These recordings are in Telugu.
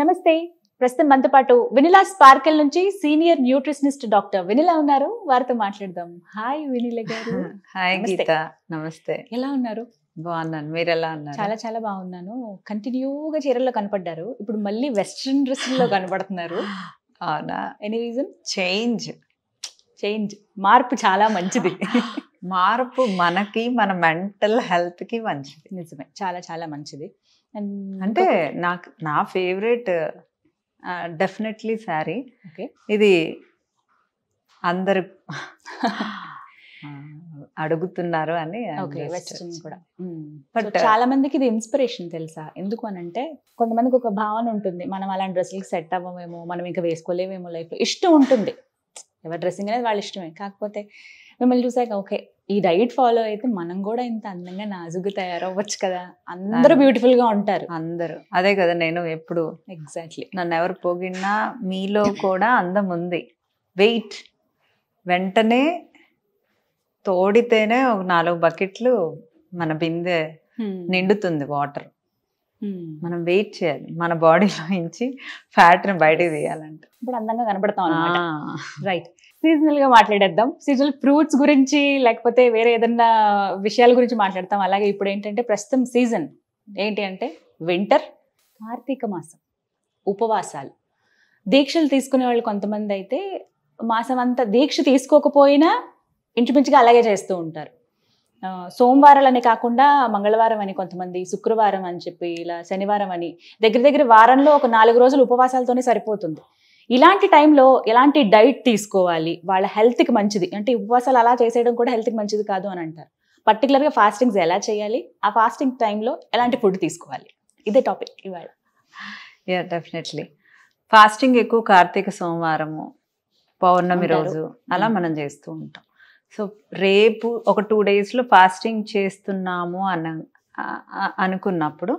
నమస్తే ప్రస్తుతం మనతో పాటు వినిలా స్పార్కిల్ నుంచి సీనియర్ న్యూట్రిషనిస్ట్ డాక్టర్ వినిలా ఉన్నారు వారితో మాట్లాడదాం హాయ్ వినిల గారు హాయ్ గీత నమస్తే ఎలా ఉన్నారు బాగున్నాను మీరు ఎలా ఉన్నారు చాలా చాలా బాగున్నాను కంటిన్యూగా చీరల్లో కనపడ్డారు ఇప్పుడు మళ్ళీ వెస్ట్రన్ లో కనపడుతున్నారు అవునా ఎనీ రీజన్ చేంజ్ చేంజ్ మార్పు చాలా మంచిది మార్పు మనకి మన మెంటల్ హెల్త్ కి మంచిది నిజమే చాలా చాలా మంచిది అంటే నాకు నా ఫేవరెట్ డెఫినెట్లీ శారీ ఇది అందరు అడుగుతున్నారు అని కూడా hmm. చాలా మందికి ఇది ఇన్స్పిరేషన్ తెలుసా ఎందుకు అని అంటే కొంతమందికి ఒక భావన ఉంటుంది మనం అలాంటి డ్రెస్సులకి సెట్ అవ్వమేమో మనం ఇంకా వేసుకోలేమేమో లైఫ్ ఇష్టం ఉంటుంది ఎవరి డ్రెస్సింగ్ అనేది వాళ్ళ ఇష్టమే కాకపోతే మిమ్మల్ని చూసాక ఓకే ఈ డైట్ ఫాలో అయితే మనం కూడా ఇంత అందంగా నాజుగా తయారవ్వచ్చు కదా అందరూ బ్యూటిఫుల్ గా ఉంటారు అందరూ అదే కదా నేను ఎప్పుడు ఎగ్జాక్ట్లీ నన్ను ఎవరు పోగిన్నా మీలో కూడా అందం ఉంది వెయిట్ వెంటనే తోడితేనే ఒక నాలుగు బకెట్లు మన బిందె నిండుతుంది వాటర్ మనం వెయిట్ చేయాలి మన బాడీలో నుంచి ఫ్యాట్ని బయటకు తీయాలంటే ఇప్పుడు అందంగా కనబడతాం రైట్ సీజనల్ గా మాట్లాడేద్దాం సీజనల్ ఫ్రూట్స్ గురించి లేకపోతే వేరే ఏదన్నా విషయాల గురించి మాట్లాడతాం అలాగే ఇప్పుడు ఏంటంటే ప్రస్తుతం సీజన్ ఏంటి అంటే వింటర్ కార్తీక మాసం ఉపవాసాలు దీక్షలు తీసుకునే వాళ్ళు కొంతమంది అయితే మాసం అంతా దీక్ష తీసుకోకపోయినా ఇంచుమించుగా అలాగే చేస్తూ ఉంటారు సోమవారాలు అని కాకుండా మంగళవారం అని కొంతమంది శుక్రవారం అని చెప్పి ఇలా శనివారం అని దగ్గర దగ్గర వారంలో ఒక నాలుగు రోజులు ఉపవాసాలతోనే సరిపోతుంది ఇలాంటి టైంలో ఎలాంటి డైట్ తీసుకోవాలి వాళ్ళ హెల్త్కి మంచిది అంటే ఉపవాసాలు అలా చేసేయడం కూడా హెల్త్కి మంచిది కాదు అని అంటారు పర్టికులర్గా ఫాస్టింగ్స్ ఎలా చేయాలి ఆ ఫాస్టింగ్ టైంలో ఎలాంటి ఫుడ్ తీసుకోవాలి ఇదే టాపిక్ ఇవాళ యా డెఫినెట్లీ ఫాస్టింగ్ ఎక్కువ కార్తీక సోమవారము పౌర్ణమి రోజు అలా మనం చేస్తూ ఉంటాం సో రేపు ఒక టూ డేస్లో ఫాస్టింగ్ చేస్తున్నాము అన్న అనుకున్నప్పుడు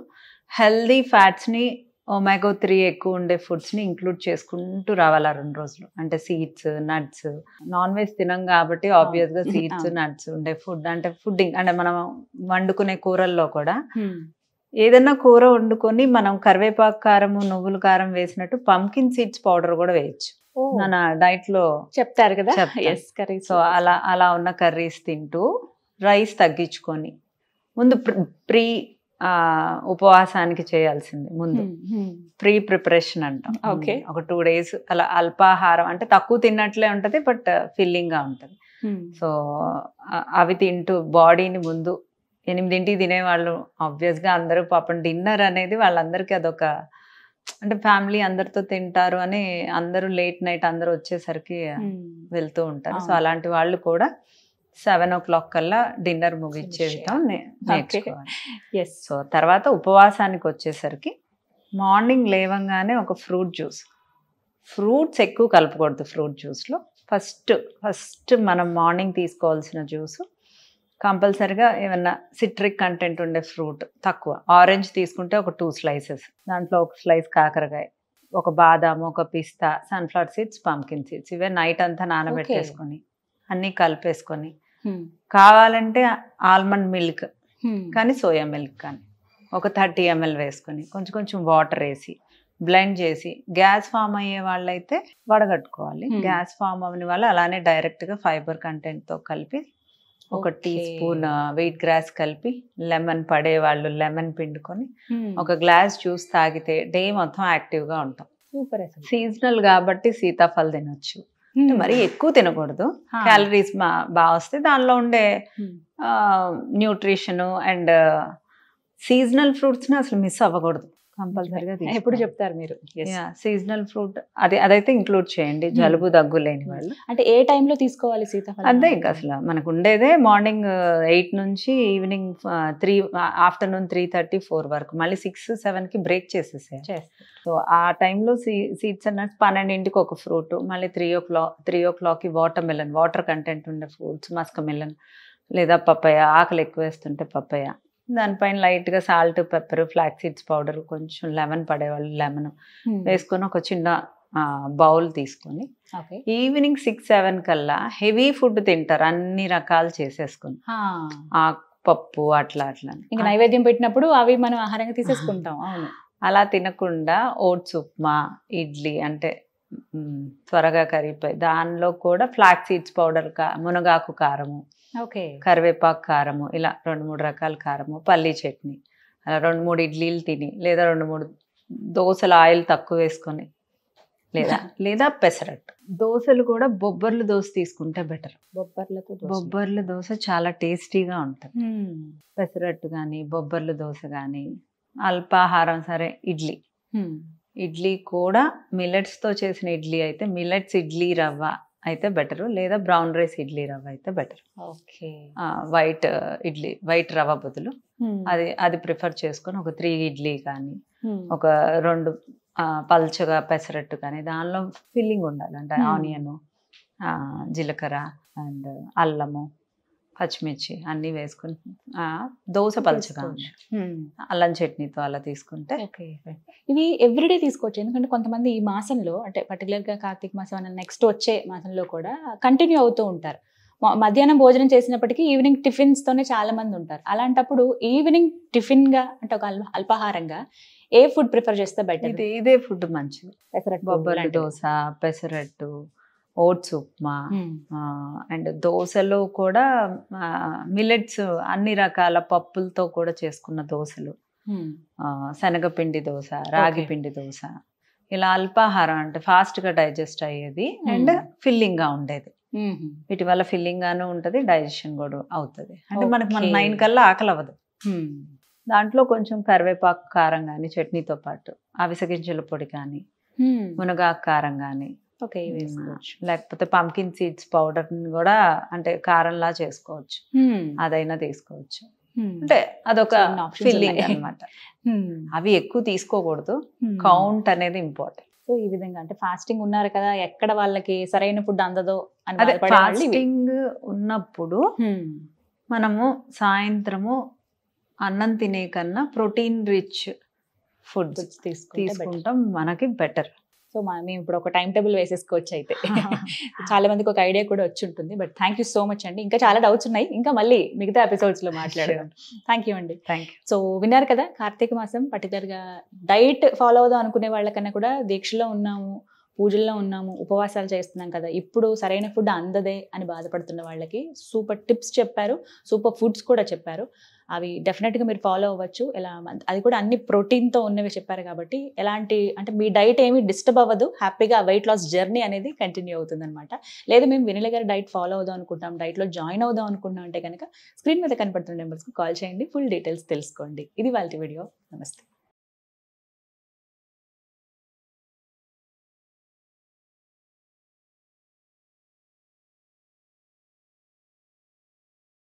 హెల్దీ ఫ్యాట్స్ని ఒమాగో త్రీ ఎక్కువ ఉండే ఫుడ్స్ని ఇంక్లూడ్ చేసుకుంటూ రావాలి ఆ రెండు రోజులు అంటే సీడ్స్ నట్స్ నాన్ వెజ్ తినం కాబట్టి ఆబ్వియస్గా సీడ్స్ నట్స్ ఉండే ఫుడ్ అంటే ఫుడ్ అంటే మనం వండుకునే కూరల్లో కూడా ఏదైనా కూర వండుకొని మనం కరివేపాకు కారము నువ్వుల కారం వేసినట్టు పంకిన్ సీడ్స్ పౌడర్ కూడా వేయచ్చు మన డైట్ లో చెప్తారు కదా కర్రీ సో అలా అలా ఉన్న కర్రీస్ తింటూ రైస్ తగ్గించుకొని ముందు ప్రీ ఉపవాసానికి చేయాల్సింది ముందు ప్రీ ప్రిపరేషన్ అంటాం ఓకే ఒక టూ డేస్ అలా అల్పాహారం అంటే తక్కువ తిన్నట్లే ఉంటది బట్ ఫిల్లింగ్ గా ఉంటది సో అవి తింటూ బాడీని ముందు ఎనిమిదింటికి తినేవాళ్ళు గా అందరూ పాపం డిన్నర్ అనేది వాళ్ళందరికీ అదొక అంటే ఫ్యామిలీ అందరితో తింటారు అని అందరూ లేట్ నైట్ అందరూ వచ్చేసరికి వెళ్తూ ఉంటారు సో అలాంటి వాళ్ళు కూడా సెవెన్ ఓ క్లాక్ కల్లా డిన్నర్ ముగిచ్చే విధం ఎస్ సో తర్వాత ఉపవాసానికి వచ్చేసరికి మార్నింగ్ లేవంగానే ఒక ఫ్రూట్ జ్యూస్ ఫ్రూట్స్ ఎక్కువ కలపకూడదు ఫ్రూట్ జ్యూస్లో ఫస్ట్ ఫస్ట్ మనం మార్నింగ్ తీసుకోవాల్సిన జ్యూస్ కంపల్సరిగా ఏమన్నా సిట్రిక్ కంటెంట్ ఉండే ఫ్రూట్ తక్కువ ఆరెంజ్ తీసుకుంటే ఒక టూ స్లైసెస్ దాంట్లో ఒక స్లైస్ కాకరకాయ ఒక బాదాం ఒక పిస్తా సన్ఫ్లవర్ సీడ్స్ పంకిన్ సీడ్స్ ఇవే నైట్ అంతా నానబెట్టేసుకొని అన్నీ కలిపేసుకొని Hmm. కావాలంటే ఆల్మండ్ మిల్క్ hmm. కానీ సోయా మిల్క్ కానీ ఒక థర్టీ ఎంఎల్ వేసుకొని కొంచెం కొంచెం వాటర్ వేసి బ్లెండ్ చేసి గ్యాస్ ఫామ్ అయ్యే వాళ్ళైతే వడగట్టుకోవాలి hmm. గ్యాస్ ఫామ్ అవని వాళ్ళు అలానే డైరెక్ట్గా ఫైబర్ కంటెంట్తో కలిపి ఒక టీ స్పూన్ వెయిట్ గ్రాస్ కలిపి లెమన్ పడే వాళ్ళు లెమన్ పిండుకొని ఒక గ్లాస్ జ్యూస్ తాగితే డే మొత్తం యాక్టివ్గా ఉంటాం సీజనల్ కాబట్టి సీతాఫల్ తినొచ్చు మరి ఎక్కువ తినకూడదు క్యాలరీస్ మా బాగా వస్తే దానిలో ఉండే న్యూట్రిషన్ అండ్ సీజనల్ ఫ్రూట్స్ని అసలు మిస్ అవ్వకూడదు కంపల్సరీగా ఎప్పుడు చెప్తారు మీరు సీజనల్ ఫ్రూట్ అదే అదైతే ఇంక్లూడ్ చేయండి hmm. జలుబు దగ్గు లేని వాళ్ళు hmm. అంటే ఏ టైంలో తీసుకోవాలి సీతాఫలం అంతే ఇంకా అసలు మనకు ఉండేదే మార్నింగ్ ఎయిట్ నుంచి evening three afternoon three thirty four వరకు మళ్ళీ సిక్స్ సెవెన్ కి బ్రేక్ చేసేసే సో ఆ టైంలో సీ సీడ్స్ అన్నట్టు పన్నెండింటికి ఒక ఫ్రూట్ మళ్ళీ త్రీ ఓ క్లాక్ త్రీ ఓ క్లాక్కి వాటర్ మిలన్ వాటర్ కంటెంట్ ఉండే ఫ్రూట్స్ మస్క మిలన్ లేదా పప్పయ్య ఆకలి ఎక్కువ వేస్తుంటే పప్పయ్య దానిపైన లైట్గా salt pepper flax seeds powder కొంచెం లెమన్ పడేవాళ్ళు లెమన్ వేసుకొని ఒక చిన్న బౌల్ తీసుకొని ఈవినింగ్ సిక్స్ సెవెన్ కల్లా హెవీ ఫుడ్ తింటారు అన్ని రకాలు చేసేసుకుని పప్పు అట్లా అట్లా ఇంకా నైవేద్యం పెట్టినప్పుడు అవి మనం ఆహారంగా తీసేసుకుంటాం అలా తినకుండా ఓట్స్ ఉప్మా ఇడ్లీ అంటే త్వరగా కరిగిపోయి దానిలో కూడా ఫ్లాక్ సీడ్స్ పౌడర్ కా మునగాకు కారము ఓకే కరివేపాకు కారము ఇలా రెండు మూడు రకాల కారము పల్లీ చట్నీ అలా రెండు మూడు ఇడ్లీలు తిని లేదా రెండు మూడు దోశల ఆయిల్ తక్కువ వేసుకొని లేదా లేదా పెసరట్టు దోశలు కూడా బొబ్బర్లు దోశ తీసుకుంటే బెటర్ బొబ్బర్లతో బొబ్బర్ల దోశ చాలా టేస్టీగా ఉంటుంది పెసరట్టు కానీ బొబ్బర్ల దోశ కానీ అల్పాహారం సరే ఇడ్లీ ఇడ్లీ కూడా మిల్లెట్స్తో చేసిన ఇడ్లీ అయితే మిల్లెట్స్ ఇడ్లీ రవ్వ అయితే బెటర్ లేదా బ్రౌన్ రైస్ ఇడ్లీ రవ్వ అయితే better okay white idli white రవ్వ బదులు అది అది ప్రిఫర్ చేసుకొని ఒక త్రీ ఇడ్లీ కానీ ఒక రెండు పల్చగా పెసరట్టు కానీ దానిలో ఫిల్లింగ్ ఉండాలి అంటే ఆనియన్ జీలకర్ర అండ్ అల్లము పచ్చిమిర్చి అన్ని వేసుకుని దోశ పలచగా అల్లం చట్నీతో అలా తీసుకుంటే ఇవి ఎవ్రీడే తీసుకోవచ్చు ఎందుకంటే కొంతమంది ఈ మాసంలో అంటే పర్టికులర్గా కార్తీక మాసం అన్న నెక్స్ట్ వచ్చే మాసంలో కూడా కంటిన్యూ అవుతూ ఉంటారు మధ్యాహ్నం భోజనం చేసినప్పటికీ ఈవినింగ్ టిఫిన్స్తోనే చాలా మంది ఉంటారు అలాంటప్పుడు ఈవినింగ్ టిఫిన్గా అంటే ఒక అల్పాహారంగా ఏ ఫుడ్ ప్రిఫర్ చేస్తే బెటర్ ఇదే ఫుడ్ మంచిది పెసరట్టు బొబ్బర్లు దోశ పెసరట్టు ఓట్స్ ఉప్మా అండ్ దోశలో కూడా మిల్లెట్స్ అన్ని రకాల పప్పులతో కూడా చేసుకున్న దోశలు శనగపిండి దోశ రాగి పిండి దోశ ఇలా అల్పాహారం అంటే ఫాస్ట్ గా డైజెస్ట్ అయ్యేది అండ్ ఫిల్లింగ్ గా ఉండేది వీటి వల్ల ఫిల్లింగ్ గానే ఉంటది డైజెషన్ కూడా అవుతుంది అంటే మనకి మన నైన్ కల్లా ఆకలి అవ్వదు దాంట్లో కొంచెం కరివేపాకు కారం కానీ చట్నీతో పాటు అవిసగించల పొడి కానీ మునగాకు కారం కానీ ఓకే లేకపోతే పంకిన్ సీడ్స్ పౌడర్ కూడా అంటే కారంలా చేసుకోవచ్చు అదైనా తీసుకోవచ్చు అంటే అదొక ఫిల్లింగ్ అనమాట అవి ఎక్కువ తీసుకోకూడదు కౌంట్ అనేది ఇంపార్టెంట్ సో ఈ విధంగా అంటే ఫాస్టింగ్ ఉన్నారు కదా ఎక్కడ వాళ్ళకి సరైన ఫుడ్ అందదో అదే ఫాస్టింగ్ ఉన్నప్పుడు మనము సాయంత్రము అన్నం తినే కన్నా ప్రోటీన్ రిచ్ ఫుడ్ తీసుకుంటాం మనకి బెటర్ సో మా మేము ఇప్పుడు ఒక టైం టేబుల్ వేసేసుకోవచ్చు అయితే చాలా మందికి ఒక ఐడియా కూడా వచ్చి ఉంటుంది but thank you so much అండి ఇంకా చాలా డౌట్స్ ఉన్నాయి ఇంకా మళ్ళీ మిగతా ఎపిసోడ్స్ లో మాట్లాడదాం థ్యాంక్ యూ అండి థ్యాంక్ యూ సో విన్నారు కదా కార్తీక మాసం గా డైట్ ఫాలో అవుదాం అనుకునే వాళ్ళకన్నా కూడా దీక్షలో ఉన్నాము పూజల్లో ఉన్నాము ఉపవాసాలు చేస్తున్నాం కదా ఇప్పుడు సరైన ఫుడ్ అందదే అని బాధపడుతున్న వాళ్ళకి సూపర్ టిప్స్ చెప్పారు సూపర్ ఫుడ్స్ కూడా చెప్పారు అవి డెఫినెట్గా మీరు ఫాలో అవ్వచ్చు ఎలా అది కూడా అన్ని ప్రోటీన్తో ఉన్నవి చెప్పారు కాబట్టి ఎలాంటి అంటే మీ డైట్ ఏమీ డిస్టర్బ్ అవ్వదు హ్యాపీగా వెయిట్ లాస్ జర్నీ అనేది కంటిన్యూ అవుతుంది అనమాట లేదు మేము వినలే గారి డైట్ ఫాలో అవుదాం అనుకుంటాం డైట్లో జాయిన్ అవుదాం అనుకుంటాం అంటే కనుక స్క్రీన్ మీద కనపడుతున్న నెంబర్స్కి కాల్ చేయండి ఫుల్ డీటెయిల్స్ తెలుసుకోండి ఇది వాళ్ళ వీడియో నమస్తే